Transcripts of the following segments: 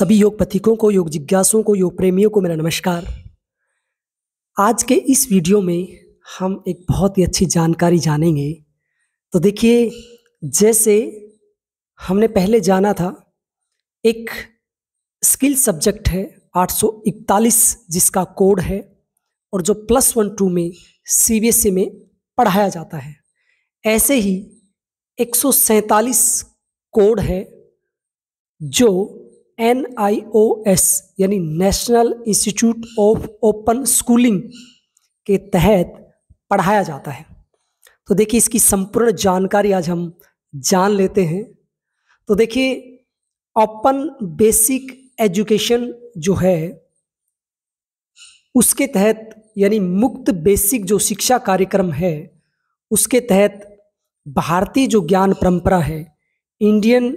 सभी योग पथिकों को योग जिज्ञासुओं को योग प्रेमियों को मेरा नमस्कार आज के इस वीडियो में हम एक बहुत ही अच्छी जानकारी जानेंगे तो देखिए जैसे हमने पहले जाना था एक स्किल सब्जेक्ट है 841 जिसका कोड है और जो प्लस वन टू में सी में पढ़ाया जाता है ऐसे ही एक कोड है जो एन आई ओ एस यानी national institute of open schooling के तहत पढ़ाया जाता है तो देखिए इसकी संपूर्ण जानकारी आज हम जान लेते हैं तो देखिए ओपन बेसिक एजुकेशन जो है उसके तहत यानी मुक्त बेसिक जो शिक्षा कार्यक्रम है उसके तहत भारतीय जो ज्ञान परंपरा है इंडियन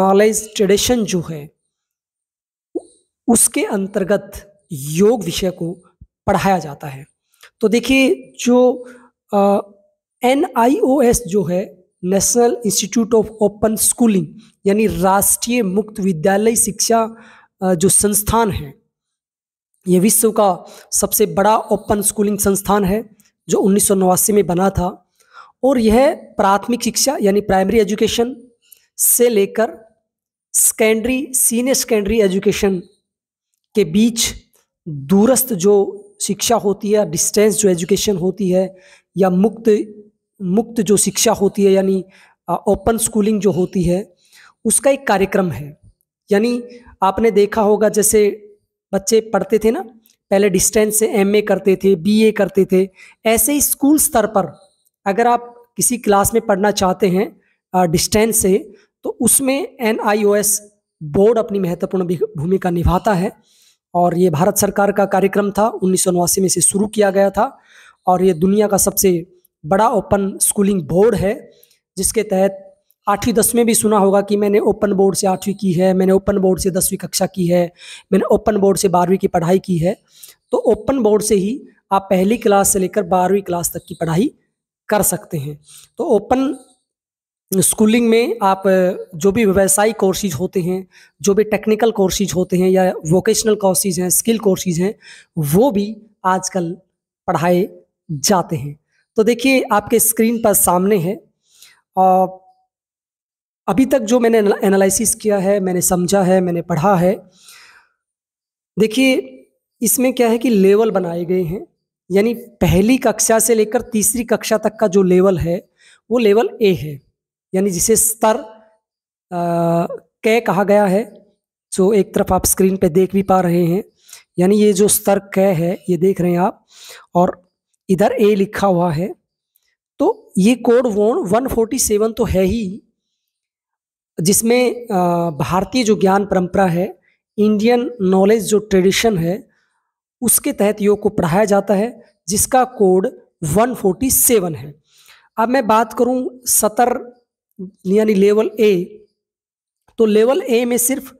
नॉलेज ट्रेडिशन जो है उसके अंतर्गत योग विषय को पढ़ाया जाता है तो देखिए जो एन जो है national institute of open schooling यानी राष्ट्रीय मुक्त विद्यालय शिक्षा जो संस्थान है ये विश्व का सबसे बड़ा ओपन स्कूलिंग संस्थान है जो उन्नीस में बना था और यह प्राथमिक शिक्षा यानी प्राइमरी एजुकेशन से लेकर सेकेंडरी सीनियर सेकेंडरी एजुकेशन के बीच दूरस्थ जो शिक्षा होती है डिस्टेंस जो एजुकेशन होती है या मुक्त मुक्त जो शिक्षा होती है यानी ओपन स्कूलिंग जो होती है उसका एक कार्यक्रम है यानी आपने देखा होगा जैसे बच्चे पढ़ते थे ना पहले डिस्टेंस से एमए करते थे बीए करते थे ऐसे ही स्कूल स्तर पर अगर आप किसी क्लास में पढ़ना चाहते हैं डिस्टेंस से तो उसमें एन बोर्ड अपनी महत्वपूर्ण भूमिका निभाता है और ये भारत सरकार का कार्यक्रम था उन्नीस में इसे शुरू किया गया था और ये दुनिया का सबसे बड़ा ओपन स्कूलिंग बोर्ड है जिसके तहत आठवीं दसवीं भी सुना होगा कि मैंने ओपन बोर्ड से आठवीं की है मैंने ओपन बोर्ड से दसवीं कक्षा की है मैंने ओपन बोर्ड से बारहवीं की पढ़ाई की है तो ओपन बोर्ड से ही आप पहली क्लास से लेकर बारहवीं क्लास तक की पढ़ाई कर सकते हैं तो ओपन स्कूलिंग में आप जो भी व्यवसायिक कोर्सेज होते हैं जो भी टेक्निकल कोर्सेज होते हैं या वोकेशनल कोर्सेज हैं स्किल कोर्सेज हैं वो भी आजकल पढ़ाए जाते हैं तो देखिए आपके स्क्रीन पर सामने है और अभी तक जो मैंने एनालिसिस किया है मैंने समझा है मैंने पढ़ा है देखिए इसमें क्या है कि लेवल बनाए गए हैं यानी पहली कक्षा से लेकर तीसरी कक्षा तक का जो लेवल है वो लेवल ए है यानी जिसे स्तर कै कहा गया है जो एक तरफ आप स्क्रीन पे देख भी पा रहे हैं यानी ये जो स्तर कै है ये देख रहे हैं आप और इधर ए लिखा हुआ है तो ये कोड वोन 147 तो है ही जिसमें भारतीय जो ज्ञान परंपरा है इंडियन नॉलेज जो ट्रेडिशन है उसके तहत योग को पढ़ाया जाता है जिसका कोड 147 है अब मैं बात करूं सतर यानी लेवल ए तो लेवल ए में सिर्फ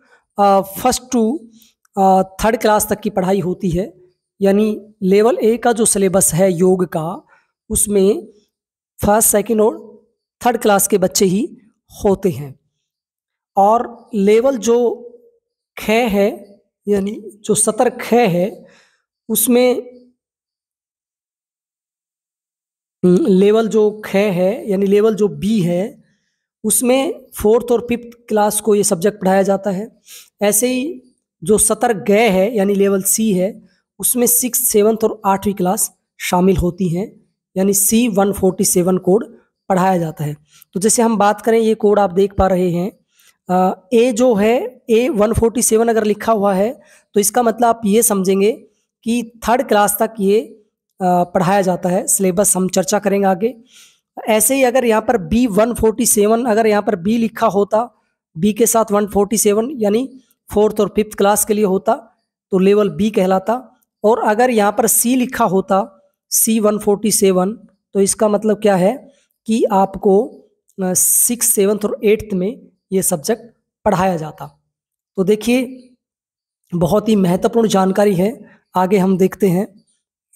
फर्स्ट टू थर्ड क्लास तक की पढ़ाई होती है यानी लेवल ए का जो सिलेबस है योग का उसमें फर्स्ट सेकंड और थर्ड क्लास के बच्चे ही होते हैं और लेवल जो ख है यानी जो सतर ख है उसमें हम्म, लेवल जो ख है यानी लेवल जो बी है उसमें फोर्थ और फिफ्थ क्लास को ये सब्जेक्ट पढ़ाया जाता है ऐसे ही जो सतर गए है यानी लेवल सी है उसमें सिक्स सेवन्थ और आठवीं क्लास शामिल होती हैं यानी C one forty seven code पढ़ाया जाता है तो जैसे हम बात करें ये कोड आप देख पा रहे हैं ए जो है ए वन फोर्टी सेवन अगर लिखा हुआ है तो इसका मतलब आप ये समझेंगे कि थर्ड क्लास तक ये आ, पढ़ाया जाता है सिलेबस हम चर्चा करेंगे आगे ऐसे ही अगर यहाँ पर बी वन फोर्टी सेवन अगर यहाँ पर बी लिखा होता बी के साथ वन फोर्टी सेवन यानी फोर्थ और फिफ्थ क्लास के लिए होता तो लेवल बी कहलाता और अगर यहाँ पर सी लिखा होता सी वन फोर्टी सेवन तो इसका मतलब क्या है कि आपको सिक्स सेवन्थ और एट्थ में ये सब्जेक्ट पढ़ाया जाता तो देखिए बहुत ही महत्वपूर्ण जानकारी है आगे हम देखते हैं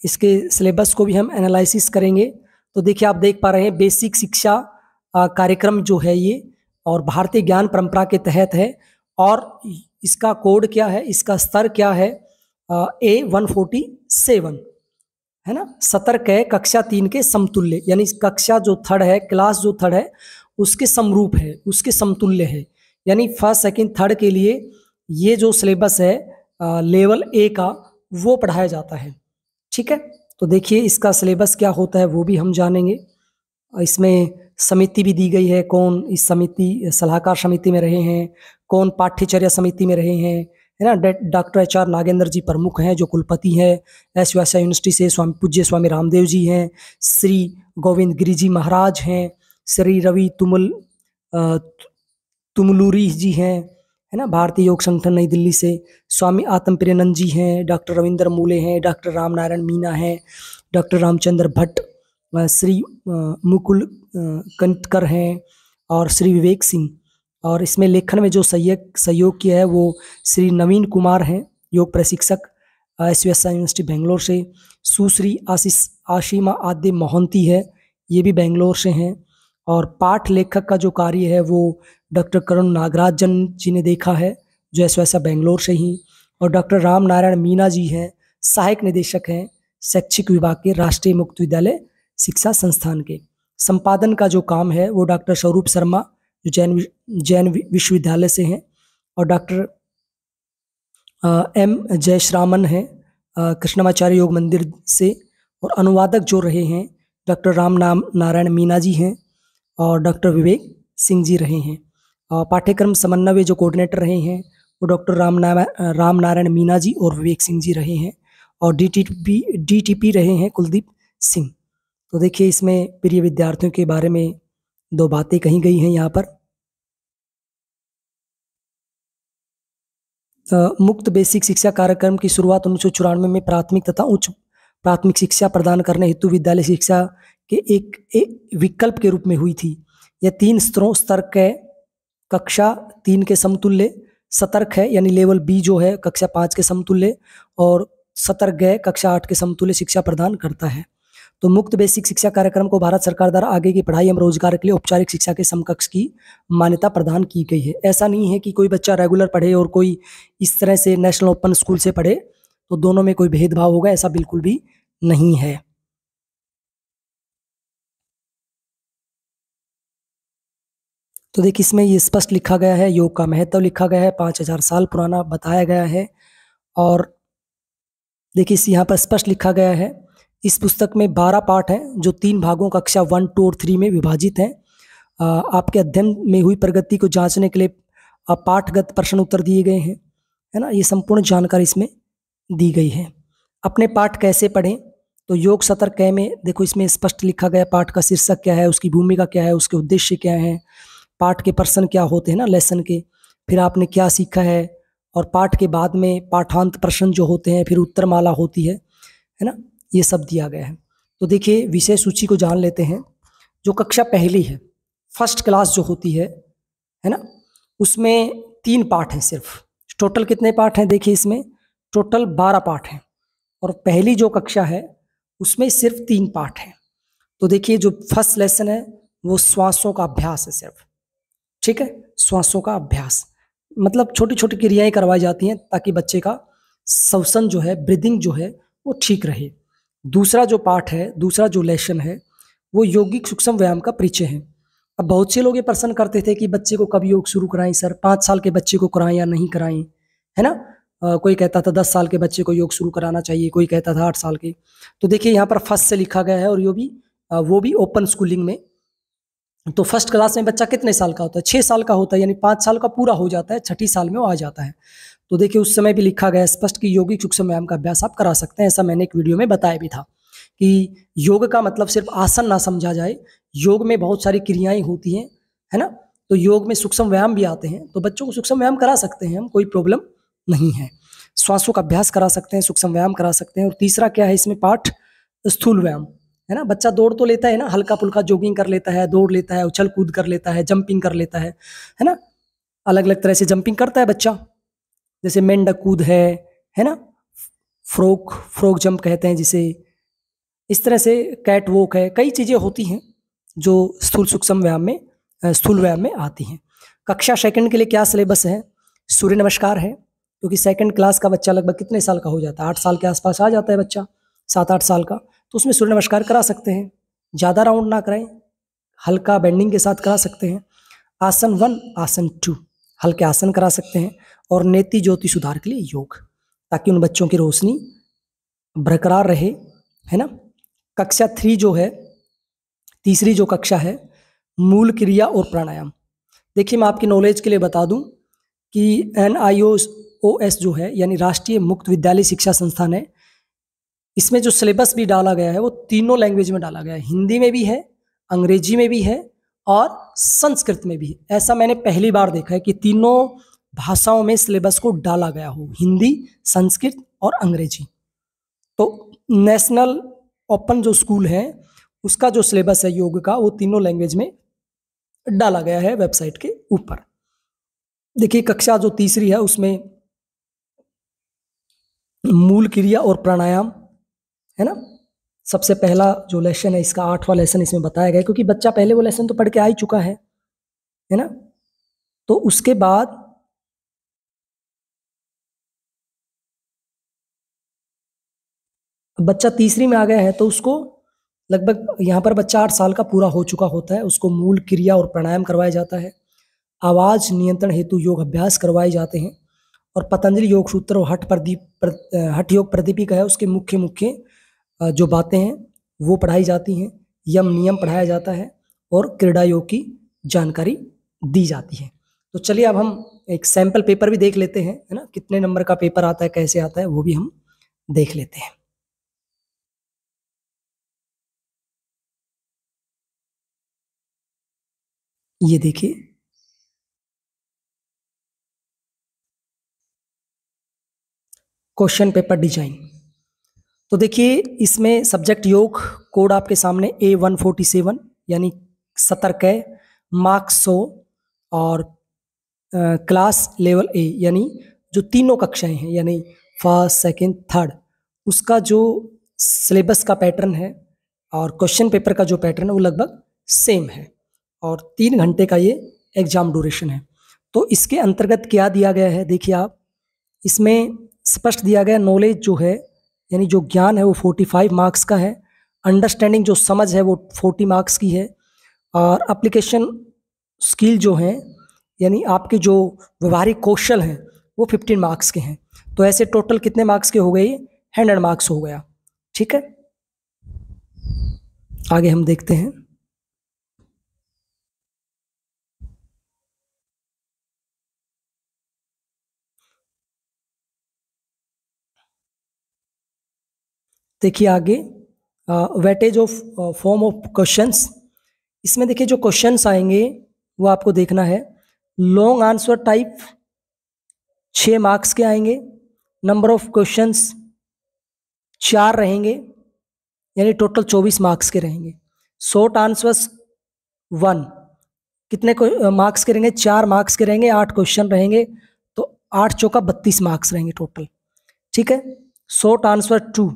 इसके सिलेबस को भी हम एनालिसिस करेंगे तो देखिए आप देख पा रहे हैं बेसिक शिक्षा कार्यक्रम जो है ये और भारतीय ज्ञान परंपरा के तहत है और इसका कोड क्या है इसका स्तर क्या है ए वन फोर्टी सेवन है ना सतर्क है कक्षा तीन के समतुल्य यानी कक्षा जो थर्ड है क्लास जो थर्ड है उसके समरूप है उसके समतुल्य है यानी फर्स्ट सेकेंड थर्ड के लिए ये जो सिलेबस है लेवल ए का वो पढ़ाया जाता है ठीक है तो देखिए इसका सिलेबस क्या होता है वो भी हम जानेंगे इसमें समिति भी दी गई है कौन इस समिति सलाहकार समिति में रहे हैं कौन पाठ्यचर्या समिति में रहे हैं है ना doctor H R Nagendra ji प्रमुख हैं जो कुलपति हैं एस वैसा यूनिवर्सिटी से स्वामी पूज्य स्वामी रामदेव जी हैं श्री गोविंद गिरी जी महाराज हैं श्री रवि तुमल तुमलूरी जी हैं है ना भारतीय योग संगठन नई दिल्ली से स्वामी आत्म प्रियनंद जी हैं डॉक्टर रविंद्र मूले हैं डॉक्टर रामनारायण मीना हैं डॉक्टर रामचंद्र भट्ट श्री मुकुल कंतकर हैं और श्री विवेक सिंह और इसमें लेखन में जो सहयोग सहयोग किया है वो श्री नवीन कुमार हैं योग प्रशिक्षक एस यूनिवर्सिटी बेंगलोर से सुश्री आशीष आशिमा आद्य मोहंती है ये भी बेंगलोर से हैं और पाठ लेखक का जो कार्य है वो डॉक्टर करुण नागराजन जी ने देखा है जो ऐसा वैसा बेंगलोर से ही और डॉक्टर राम नारायण मीना जी हैं सहायक निदेशक हैं शैक्षिक विभाग के राष्ट्रीय मुक्त विद्यालय शिक्षा संस्थान के संपादन का जो काम है वो डॉक्टर स्वरूप शर्मा जो जैन जैन विश्वविद्यालय से हैं और डॉक्टर एम जयश्रामन हैं कृष्णमाचार्य योग मंदिर से और अनुवादक जो रहे हैं डॉक्टर राम नाम नारायण मीना जी हैं और डॉक्टर विवेक सिंह जी रहे हैं पाठ्यक्रम समन्वय जो कोऑर्डिनेटर रहे हैं वो डॉक्टर राम राम नारायण मीना जी और विवेक सिंह जी रहे हैं और डी टी पी रहे हैं कुलदीप सिंह तो देखिए इसमें प्रिय विद्यार्थियों के बारे में दो बातें कही गई हैं यहाँ पर तो मुक्त बेसिक शिक्षा कार्यक्रम की शुरुआत उन्नीस में प्राथमिक तथा उच्च प्राथमिक शिक्षा प्रदान करने हेतु विद्यालय शिक्षा के एक, एक विकल्प के रूप में हुई थी यह तीन स्तरों स्तर के कक्षा तीन के समतुल्य सतर्क है यानी लेवल बी जो है कक्षा पाँच के समतुल्य और सतर्क है कक्षा आठ के समतुल्य शिक्षा प्रदान करता है तो मुक्त बेसिक शिक्षा कार्यक्रम को भारत सरकार द्वारा आगे की पढ़ाई एवं रोजगार के लिए औपचारिक शिक्षा के समकक्ष की मान्यता प्रदान की गई है ऐसा नहीं है कि कोई बच्चा रेगुलर पढ़े और कोई इस तरह से नेशनल ओपन स्कूल से पढ़े तो दोनों में कोई भेदभाव होगा ऐसा बिल्कुल भी नहीं है तो देखिए इसमें ये स्पष्ट लिखा गया है योग का महत्व लिखा गया है पाँच हजार साल पुराना बताया गया है और देखिए इस यहाँ पर स्पष्ट लिखा गया है इस पुस्तक में बारह पाठ हैं जो तीन भागों कक्षा वन टू और थ्री में विभाजित हैं आपके अध्ययन में हुई प्रगति को जांचने के लिए पाठगत प्रश्न उत्तर दिए गए हैं है ना ये संपूर्ण जानकारी इसमें दी गई है अपने पाठ कैसे पढ़ें तो योग सतर्क कै में देखो इसमें स्पष्ट लिखा गया पाठ का शीर्षक क्या है उसकी भूमिका क्या है उसके उद्देश्य क्या है पाठ के प्रश्न क्या होते हैं ना लेसन के फिर आपने क्या सीखा है और पाठ के बाद में पाठांत प्रश्न जो होते हैं फिर उत्तर माला होती है है ना ये सब दिया गया है तो देखिए विषय सूची को जान लेते हैं जो कक्षा पहली है फर्स्ट क्लास जो होती है है ना उसमें तीन पाठ हैं सिर्फ टोटल कितने पाठ हैं देखिए इसमें टोटल बारह पाठ हैं और पहली जो कक्षा है उसमें सिर्फ तीन पाठ हैं तो देखिए जो फर्स्ट लेसन है वो श्वासों का अभ्यास है सिर्फ ठीक है श्वासों का अभ्यास मतलब छोटी छोटी क्रियाएं करवाई जाती हैं ताकि बच्चे का श्वसन जो है ब्रीदिंग जो है वो ठीक रहे दूसरा जो पाठ है दूसरा जो लेसन है वो योगिक सूक्ष्म व्यायाम का परिचय है अब बहुत से लोग ये प्रश्न करते थे कि बच्चे को कब योग शुरू कराएं सर पाँच साल के बच्चे को कराएं या नहीं कराएं है ना आ, कोई कहता था दस साल के बच्चे को योग शुरू कराना चाहिए कोई कहता था आठ साल के तो देखिए यहाँ पर फर्स्ट से लिखा गया है और यो भी आ, वो भी ओपन स्कूलिंग में तो फर्स्ट क्लास में बच्चा कितने साल का होता है छः साल का होता है यानी पाँच साल का पूरा हो जाता है छठी साल में वो आ जाता है तो देखिए उस समय भी लिखा गया स्पष्ट कि योगिक सूक्ष्म व्यायाम का अभ्यास आप करा सकते हैं ऐसा मैंने एक वीडियो में बताया भी था कि योग का मतलब सिर्फ आसन ना समझा जाए योग में बहुत सारी क्रियाएं होती हैं है ना तो योग में सूक्ष्म व्यायाम भी आते हैं तो बच्चों को सूक्ष्म व्यायाम करा सकते हैं हम कोई प्रॉब्लम नहीं है श्वासों का अभ्यास करा सकते हैं सूक्ष्म व्यायाम करा सकते हैं और तीसरा क्या है इसमें पाठ स्थूल व्यायाम है ना बच्चा दौड़ तो लेता है ना हल्का फुल्का जॉगिंग कर लेता है दौड़ लेता है उछल कूद कर लेता है जंपिंग कर लेता है है ना अलग अलग तरह से जंपिंग करता है बच्चा जैसे मेंढक कूद है है ना फ्रोक फ्रोक जंप कहते हैं जिसे इस तरह से कैट वॉक है कई चीज़ें होती हैं जो स्थूल सूक्ष्म व्यायाम में स्थूल व्यायाम में आती हैं कक्षा सेकंड के लिए क्या सिलेबस है सूर्य नमस्कार है क्योंकि सेकंड क्लास का बच्चा लगभग कितने साल का हो जाता है आठ साल के आसपास आ जाता है बच्चा सात आठ साल का तो उसमें सूर्य नमस्कार करा सकते हैं ज़्यादा राउंड ना कराएं हल्का बेंडिंग के साथ करा सकते हैं आसन वन आसन टू हल्के आसन करा सकते हैं और नेति ज्योति सुधार के लिए योग ताकि उन बच्चों की रोशनी बरकरार रहे है ना कक्षा थ्री जो है तीसरी जो कक्षा है मूल क्रिया और प्राणायाम देखिए मैं आपकी नॉलेज के लिए बता दूं कि एन आई ओ एस जो है यानी राष्ट्रीय मुक्त विद्यालय शिक्षा संस्थान है इसमें जो सिलेबस भी डाला गया है वो तीनों लैंग्वेज में डाला गया है हिंदी में भी है अंग्रेजी में भी है और संस्कृत में भी है ऐसा मैंने पहली बार देखा है कि तीनों भाषाओं में सिलेबस को डाला गया हो हिंदी संस्कृत और अंग्रेजी तो नेशनल ओपन जो स्कूल है उसका जो सिलेबस है योग का वो तीनों लैंग्वेज में डाला गया है वेबसाइट के ऊपर देखिए कक्षा जो तीसरी है उसमें मूल क्रिया और प्राणायाम है ना सबसे पहला जो लेसन है इसका आठवां लेसन इसमें बताया गया क्योंकि बच्चा पहले वो लेसन तो पढ़ के आ ही चुका है है ना तो उसके बाद बच्चा तीसरी में आ गया है तो उसको लगभग यहाँ पर बच्चा आठ साल का पूरा हो चुका होता है उसको मूल क्रिया और प्राणायाम करवाया जाता है आवाज नियंत्रण हेतु योग अभ्यास करवाए जाते हैं और पतंजलि योग सूत्र और हठ प्रदीप हठ योग प्रदीपिका है उसके मुख्य मुख्य जो बातें हैं वो पढ़ाई जाती हैं यम नियम पढ़ाया जाता है और क्रीड़ा योग की जानकारी दी जाती है तो चलिए अब हम एक सैम्पल पेपर भी देख लेते हैं है ना कितने नंबर का पेपर आता है कैसे आता है वो भी हम देख लेते हैं ये देखिए क्वेश्चन पेपर डिजाइन तो देखिए इसमें सब्जेक्ट योग कोड आपके सामने ए वन फोर्टी सेवन यानी सतर्क है मार्क्स सो और आ, क्लास लेवल ए यानी जो तीनों कक्षाएं हैं यानी फर्स्ट सेकंड थर्ड उसका जो सिलेबस का पैटर्न है और क्वेश्चन पेपर का जो पैटर्न है वो लगभग सेम है और तीन घंटे का ये एग्ज़ाम ड्यूरेशन है तो इसके अंतर्गत क्या दिया गया है देखिए आप इसमें स्पष्ट दिया गया नॉलेज जो है यानी जो ज्ञान है वो 45 मार्क्स का है अंडरस्टैंडिंग जो समझ है वो 40 मार्क्स की है और अप्लीकेशन स्किल जो हैं यानी आपके जो व्यवहारिक कौशल हैं वो 15 मार्क्स के हैं तो ऐसे टोटल कितने मार्क्स के हो गए हंड्रेड मार्क्स हो गया ठीक है आगे हम देखते हैं देखिए आगे weightage of form of questions इसमें देखिए जो क्वेश्चंस आएंगे वो आपको देखना है लॉन्ग आंसर टाइप छः मार्क्स के आएंगे नंबर ऑफ क्वेश्चंस चार रहेंगे यानी टोटल चौबीस मार्क्स के रहेंगे शॉर्ट आंसर्स वन कितने मार्क्स के रहेंगे चार मार्क्स के रहेंगे आठ क्वेश्चन रहेंगे तो आठ चौका बत्तीस मार्क्स रहेंगे टोटल ठीक है शॉर्ट आंसर टू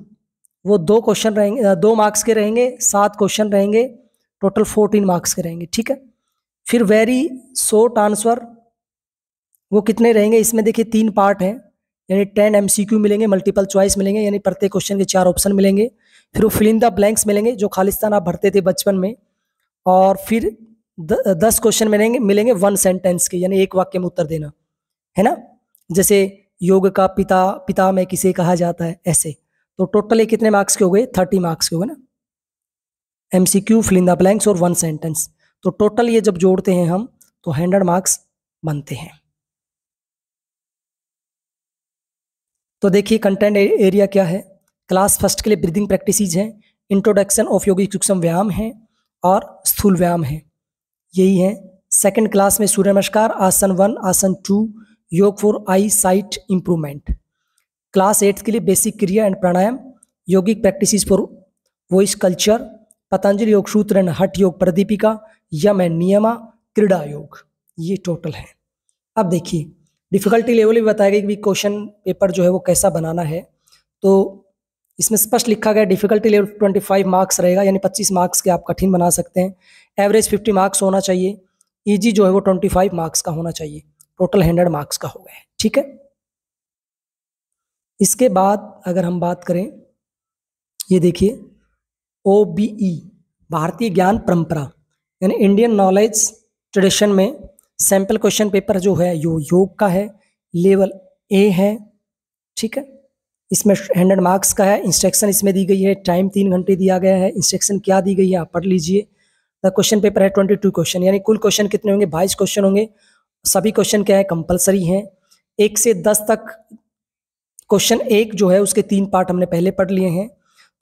वो दो क्वेश्चन रहेंगे दो मार्क्स के रहेंगे सात क्वेश्चन रहेंगे टोटल फोर्टीन मार्क्स के रहेंगे ठीक है फिर वेरी शॉर्ट आंसर वो कितने रहेंगे इसमें देखिए तीन पार्ट हैं यानी टेन एम मिलेंगे मल्टीपल चॉइस मिलेंगे यानी प्रत्येक क्वेश्चन के चार ऑप्शन मिलेंगे फिर वो फिलिंग द ब्लैंक्स मिलेंगे जो खालिस्तान आप भरते थे बचपन में और फिर द, दस क्वेश्चन मिलेंगे मिलेंगे वन सेंटेंस के यानी एक वाक्य में उत्तर देना है ना जैसे योग का पिता पिता में किसे कहा जाता है ऐसे तो टोटल ये कितने मार्क्स के हो गए थर्टी मार्क्स के हो गए ना M C Q fill in the blanks और वन सेंटेंस तो टोटल ये जब जोड़ते हैं हम तो हंड्रेड मार्क्स बनते हैं तो देखिए कंटेंट एरिया क्या है क्लास फर्स्ट के लिए ब्रीदिंग प्रैक्टिस हैं इंट्रोडक्शन ऑफ योगिक सूक्ष्म व्यायाम है और स्थूल व्यायाम है यही है सेकेंड क्लास में सूर्य नमस्कार आसन one asana two yoga for eyesight improvement class eighth के लिए basic kriya and pranayama yogic practice for voice culture Patanjali yoga sutra and हट योग प्रदीपिका यम एंड नियमा क्रीडा योग ये टोटल है अब देखिए डिफिकल्टी लेवल भी बताया गया कि क्वेश्चन पेपर जो है वो कैसा बनाना है तो इसमें स्पष्ट लिखा गया डिफिकल्टी लेवल 25 मार्क्स रहेगा यानी 25 मार्क्स के आप कठिन बना सकते हैं एवरेज 50 मार्क्स होना चाहिए ईजी जो है वो 25 मार्क्स का होना चाहिए टोटल 100 मार्क्स का हो गया ठीक है इसके बाद अगर हम बात करें ये देखिए ओ बी ई भारतीय ज्ञान परंपरा यानी इंडियन नॉलेज ट्रेडिशन में सैम्पल क्वेश्चन पेपर जो है यो योग का है लेवल ए है ठीक है इसमें हंड्रेड मार्क्स का है इंस्ट्रक्शन इसमें दी गई है टाइम तीन घंटे दिया गया है इंस्ट्रक्शन क्या दी गई है आप पढ़ लीजिए द क्वेश्चन पेपर है ट्वेंटी टू क्वेश्चन यानी कुल क्वेश्चन कितने होंगे बाईस क्वेश्चन होंगे सभी क्वेश्चन क्या है कंपलसरी हैं एक से दस तक क्वेश्चन एक जो है उसके तीन पार्ट हमने पहले पढ़ लिए हैं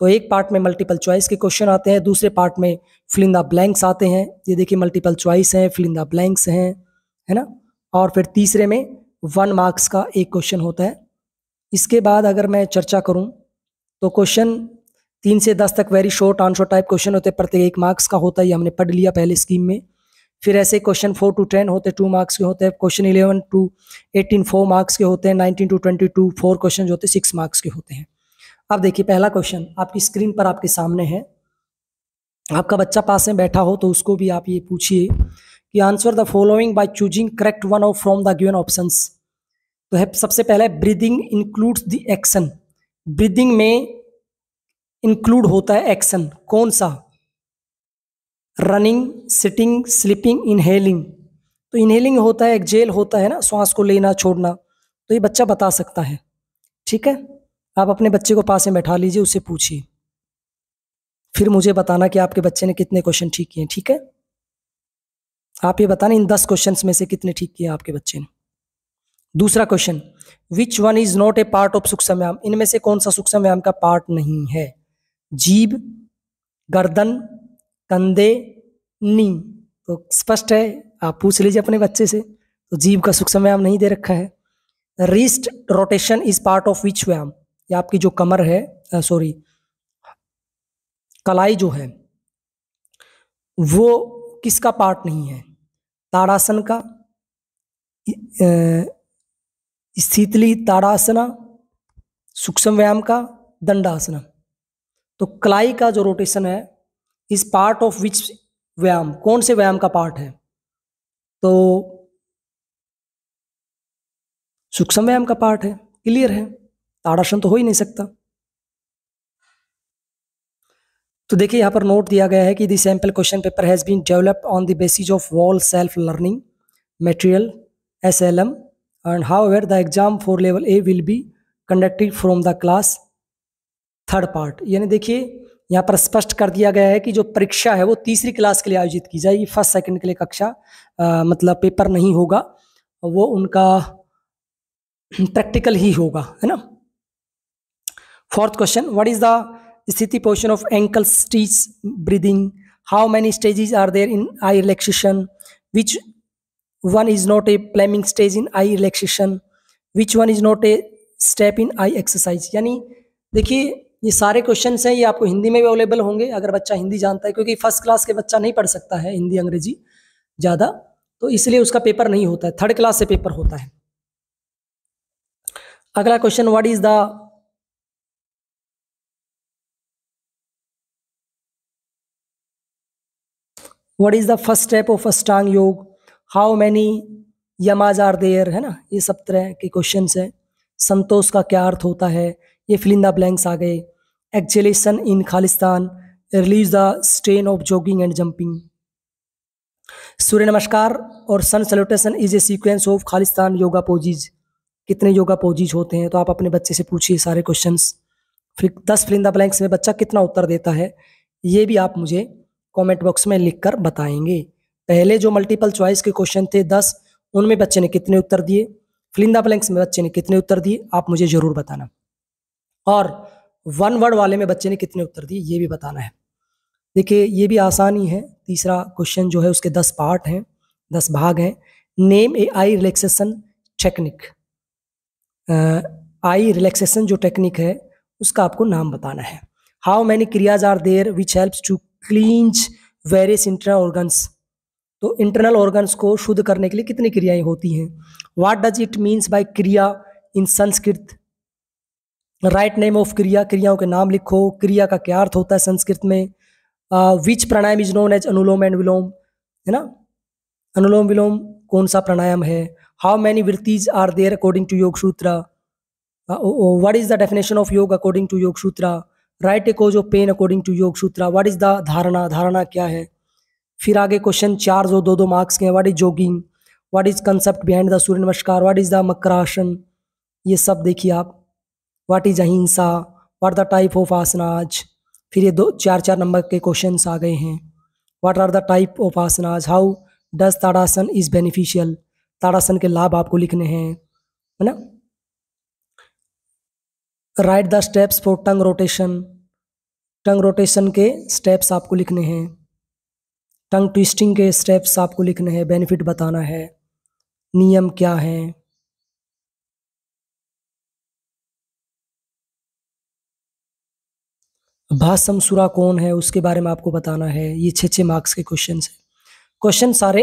तो एक पार्ट में मल्टीपल चॉइस के क्वेश्चन आते हैं दूसरे पार्ट में फिलिंदा ब्लैंक्स आते हैं ये देखिए मल्टीपल चॉइस हैं फिलिंदा ब्लैंक्स हैं है ना और फिर तीसरे में वन मार्क्स का एक क्वेश्चन होता है इसके बाद अगर मैं चर्चा करूँ तो क्वेश्चन तीन से दस तक very short answer type question होते हैं प्रत्येक एक मार्क्स का होता है ये हमने पढ़ लिया पहले स्कीम में फिर ऐसे क्वेश्चन फोर टू टेन होते टू मार्क्स के होते हैं question eleven to eighteen four marks के होते हैं nineteen to twenty two four question होते हैं सिक्स मार्क्स के होते हैं अब देखिए पहला क्वेश्चन आपकी स्क्रीन पर आपके सामने है आपका बच्चा पास में बैठा हो तो उसको भी आप ये पूछिए कि answer the following by choosing correct one of from the given options तो है सबसे पहले breathing includes the action breathing में इंक्लूड होता है एक्शन कौन सा रनिंग सिटिंग स्लीपिंग इनहेलिंग तो इनहेलिंग होता है एक्जेल होता है ना श्वास को लेना छोड़ना तो ये बच्चा बता सकता है ठीक है आप अपने बच्चे को पास में बैठा लीजिए उसे पूछिए फिर मुझे बताना कि आपके बच्चे ने कितने क्वेश्चन ठीक किए ठीक है आप ये बताना इन दस क्वेश्चन में से कितने ठीक किए आपके बच्चे ने दूसरा question which one is not a part of सूक्ष्म व्यायाम इनमें से कौन सा सूक्ष्म व्यायाम का पार्ट नहीं है जीभ गर्दन कंदे नी तो स्पष्ट है आप पूछ लीजिए अपने बच्चे से तो जीव का सूक्ष्म व्यायाम नहीं दे रखा है wrist rotation is part of which व्यायाम या आपकी जो कमर है सॉरी कलाई जो है वो किसका पार्ट नहीं है ताड़ासन का शीतली ताड़ासना सूक्ष्म व्यायाम का दंडासना तो कलाई का जो रोटेशन है इज पार्ट ऑफ विच व्यायाम कौन से व्यायाम का पार्ट है तो सूक्ष्म व्यायाम का पार्ट है क्लियर है ताड़ासन तो हो ही नहीं सकता तो देखिए यहां पर नोट दिया गया है कि the sample question paper has been developed on the basis of wall self learning material S L M and however the exam for level A will be conducted from the class third part यानी देखिए यहाँ पर स्पष्ट कर दिया गया है कि जो परीक्षा है वो तीसरी क्लास के लिए आयोजित की जाएगी फर्स्ट सेकंड के लिए कक्षा आ, मतलब पेपर नहीं होगा वो उनका प्रैक्टिकल ही होगा है ना fourth question what is the स्थिति position of ankle stretch breathing how many stages are there in eye relaxation which one is not a palming stage in eye relaxation which one is not a step in eye exercise यानी देखिए ये सारे question हैं ये आपको हिंदी में भी available होंगे अगर बच्चा हिंदी जानता है क्योंकि फर्स्ट क्लास के बच्चा नहीं पढ़ सकता है हिंदी अंग्रेजी ज़्यादा तो इसलिए उसका पेपर नहीं होता है थर्ड क्लास से पेपर होता है अगला question what is the what is the first step of Ashtanga yoga how many yamas are there है ना ये सब तरह के क्वेश्चन हैं संतोष का क्या अर्थ होता है ये फिलिंदा ब्लैंक्स आ गए एक्जेलेशन इन खालिस्तान release the strain of jogging and jumping Surya Namaskar और sun salutation is a sequence of खालिस्तान योगा पोजीज कितने योगा पोजीज होते हैं तो आप अपने बच्चे से पूछिए सारे क्वेश्चन फिर दस फिलिंदा ब्लैंक्स में बच्चा कितना उत्तर देता है ये भी आप मुझे कमेंट बॉक्स में लिख कर बताएंगे पहले जो मल्टीपल चॉइस के क्वेश्चन थे दस उनमें बच्चे ने कितने उत्तर दिए फिलिंदा ब्लैंक्स में बच्चे ने कितने उत्तर दिए आप मुझे ज़रूर बताना और वन वर्ड वाले में बच्चे ने कितने उत्तर दिए ये भी बताना है देखिए ये भी आसान ही है तीसरा क्वेश्चन जो है उसके दस पार्ट हैं दस भाग हैं name a eye relaxation technique eye relaxation जो टेक्निक है उसका आपको नाम बताना है how many kriyas are there which helps to cleanse various internal organs तो इंटरनल ऑर्गन्स को शुद्ध करने के लिए कितनी क्रियाएं होती हैं what does it means by kriya in Sanskrit write name of kriya क्रियाओं के नाम लिखो क्रिया का क्या अर्थ होता है संस्कृत में which pranayama is known as Anulom and Vilom है ना अनुलोम विलोम कौन सा प्राणायाम है how many vrittis are there according to Yoga Sutra what is the definition of yoga according to Yoga Sutra write a cause of pain according to Yoga Sutra what is the धारणा धारणा क्या है फिर आगे क्वेश्चन चार जो दो दो मार्क्स के हैं what is jogging what is concept behind the Surya Namaskar what is the Makarasana ये सब देखिए आप what is ahimsa what the type of asanas फिर ये दो चार चार नंबर के क्वेश्चन आ गए हैं what are the type of asanas how does Tadasana is beneficial Tadasana के लाभ आपको लिखने हैं है ना write the steps for tongue rotation tongue rotation के स्टेप्स आपको लिखने हैं टंग ट्विस्टिंग के स्टेप्स आपको लिखने हैं बेनिफिट बताना है नियम क्या हैं भाषम सुरा कौन है उसके बारे में आपको बताना है ये छः छः मार्क्स के क्वेश्चन हैं क्वेश्चन सारे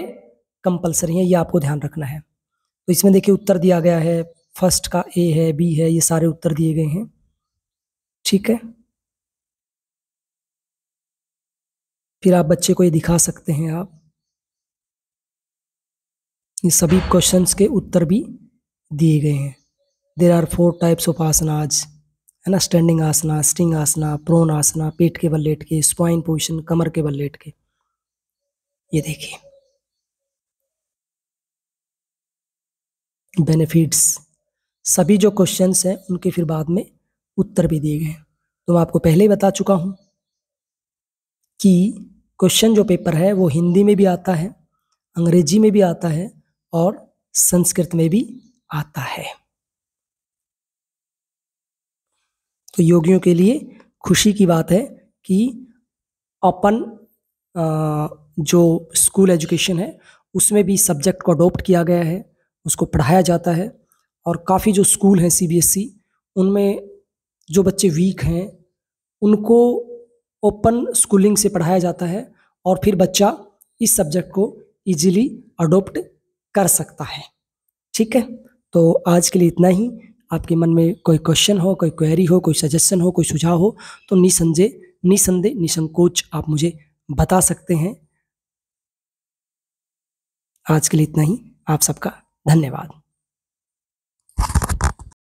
कंपलसरी हैं ये आपको ध्यान रखना है तो इसमें देखिए उत्तर दिया गया है फर्स्ट का ए है बी है ये सारे उत्तर दिए गए हैं ठीक है फिर आप बच्चे को ये दिखा सकते हैं आप ये सभी क्वेश्चंस के उत्तर भी दिए गए हैं there are four types of asanas है ना standing asana sitting asana prone asana पेट के बल लेट के स्पाइन पोजिशन कमर के बल लेट के ये देखिए बेनिफिट्स सभी जो क्वेश्चंस हैं उनके फिर बाद में उत्तर भी दिए गए तो मैं आपको पहले ही बता चुका हूँ कि क्वेश्चन जो पेपर है वो हिंदी में भी आता है अंग्रेजी में भी आता है और संस्कृत में भी आता है तो योगियों के लिए खुशी की बात है कि अपन जो स्कूल एजुकेशन है उसमें भी सब्जेक्ट को अडोप्ट किया गया है उसको पढ़ाया जाता है और काफ़ी जो स्कूल हैं सीबीएसई e, उनमें जो बच्चे वीक हैं उनको ओपन स्कूलिंग से पढ़ाया जाता है और फिर बच्चा इस सब्जेक्ट को इजीली अडोप्ट कर सकता है ठीक है तो आज के लिए इतना ही आपके मन में कोई क्वेश्चन हो कोई क्वेरी हो कोई सजेशन हो कोई सुझाव हो तो निसंदेह निसंदेह निसंकोच आप मुझे बता सकते हैं आज के लिए इतना ही आप सबका धन्यवाद